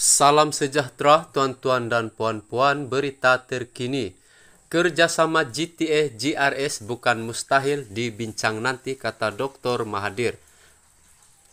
Salam sejahtera tuan-tuan dan puan-puan berita terkini. Kerjasama GTA GRS bukan mustahil dibincang nanti kata Dr. Mahathir.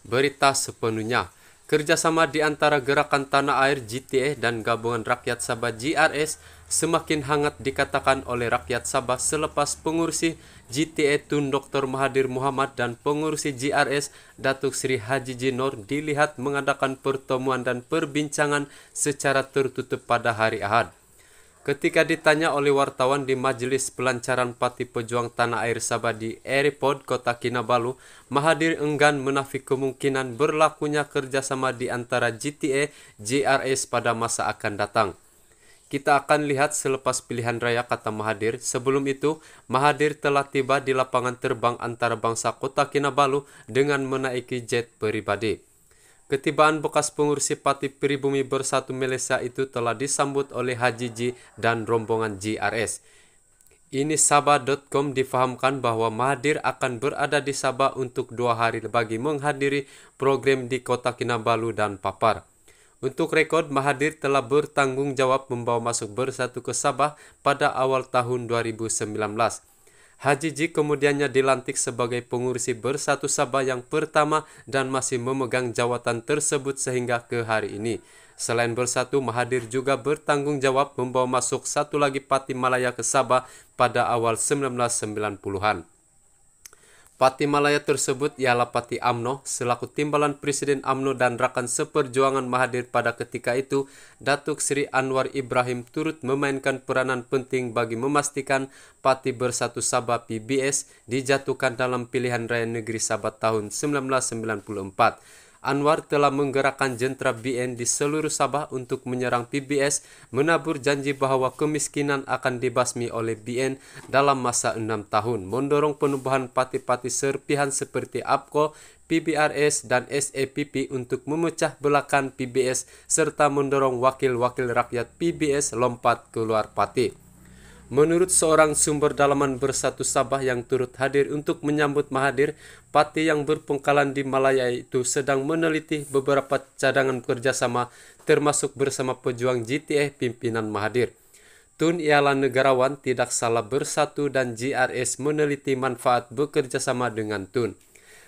Berita sepenuhnya. Kerjasama di antara Gerakan Tanah Air GTA dan Gabungan Rakyat Sabah GRS semakin hangat dikatakan oleh rakyat Sabah selepas pengurusi GTA Tun Dr. Mahathir Muhammad dan pengurusi GRS Datuk Sri Haji Jinor dilihat mengadakan pertemuan dan perbincangan secara tertutup pada hari Ahad. Ketika ditanya oleh wartawan di Majelis Pelancaran Pati Pejuang Tanah Air Sabah di Airport Kota Kinabalu, Mahadir enggan menafik kemungkinan berlakunya kerjasama di antara gta JRS pada masa akan datang. Kita akan lihat selepas pilihan raya kata Mahathir. Sebelum itu, Mahathir telah tiba di lapangan terbang antarabangsa kota Kinabalu dengan menaiki jet pribadi. Ketibaan bekas pengurus Pati Pribumi Bersatu Malaysia itu telah disambut oleh Haji Ji dan rombongan GRS. Ini Sabah.com difahamkan bahwa Mahathir akan berada di Sabah untuk dua hari bagi menghadiri program di kota Kinabalu dan Papar. Untuk rekod, Mahathir telah bertanggung jawab membawa masuk bersatu ke Sabah pada awal tahun 2019. Haji Ji kemudiannya dilantik sebagai pengurusi Bersatu Sabah yang pertama dan masih memegang jawatan tersebut sehingga ke hari ini. Selain Bersatu, Mahathir juga bertanggung jawab membawa masuk satu lagi Pati Malaya ke Sabah pada awal 1990-an. Malaya tersebut ialah Pati AMNO selaku timbalan Presiden AMNO dan rakan seperjuangan Mahathir pada ketika itu, Datuk Sri Anwar Ibrahim turut memainkan peranan penting bagi memastikan Pati Bersatu Sabah PBS dijatuhkan dalam pilihan raya negeri Sabah tahun 1994. Anwar telah menggerakkan jentera BN di seluruh Sabah untuk menyerang PBS, menabur janji bahwa kemiskinan akan dibasmi oleh BN dalam masa enam tahun, mendorong penubuhan parti-parti serpihan seperti APKO, PBRS, dan SAPP untuk memecah belakan PBS serta mendorong wakil-wakil rakyat PBS lompat keluar parti. Menurut seorang sumber dalaman bersatu Sabah yang turut hadir untuk menyambut Mahathir, Pati yang berpengkalan di Malaya itu sedang meneliti beberapa cadangan kerjasama termasuk bersama pejuang GTA pimpinan Mahathir. Tun ialah negarawan tidak salah bersatu dan JRS meneliti manfaat bekerjasama dengan Tun.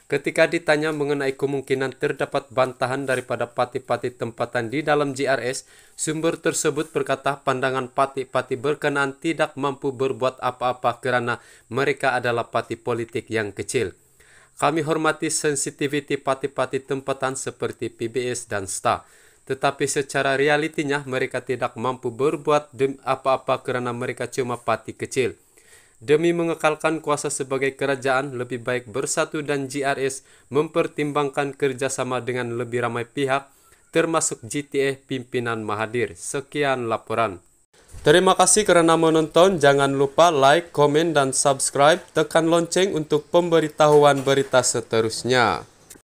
Ketika ditanya mengenai kemungkinan terdapat bantahan daripada pati-pati tempatan di dalam JRS, sumber tersebut berkata pandangan pati-pati berkenaan tidak mampu berbuat apa-apa kerana mereka adalah pati politik yang kecil. Kami hormati sensitiviti pati-pati tempatan seperti PBS dan STA, tetapi secara realitinya mereka tidak mampu berbuat apa-apa kerana mereka cuma pati kecil demi mengekalkan kuasa sebagai kerajaan lebih baik bersatu dan GRS mempertimbangkan kerjasama dengan lebih ramai pihak termasuk GTA pimpinan Mahathir. Sekian laporan. Terima kasih kerana menonton. Jangan lupa like, komen, dan subscribe. Tekan lonceng untuk pemberitahuan berita seterusnya.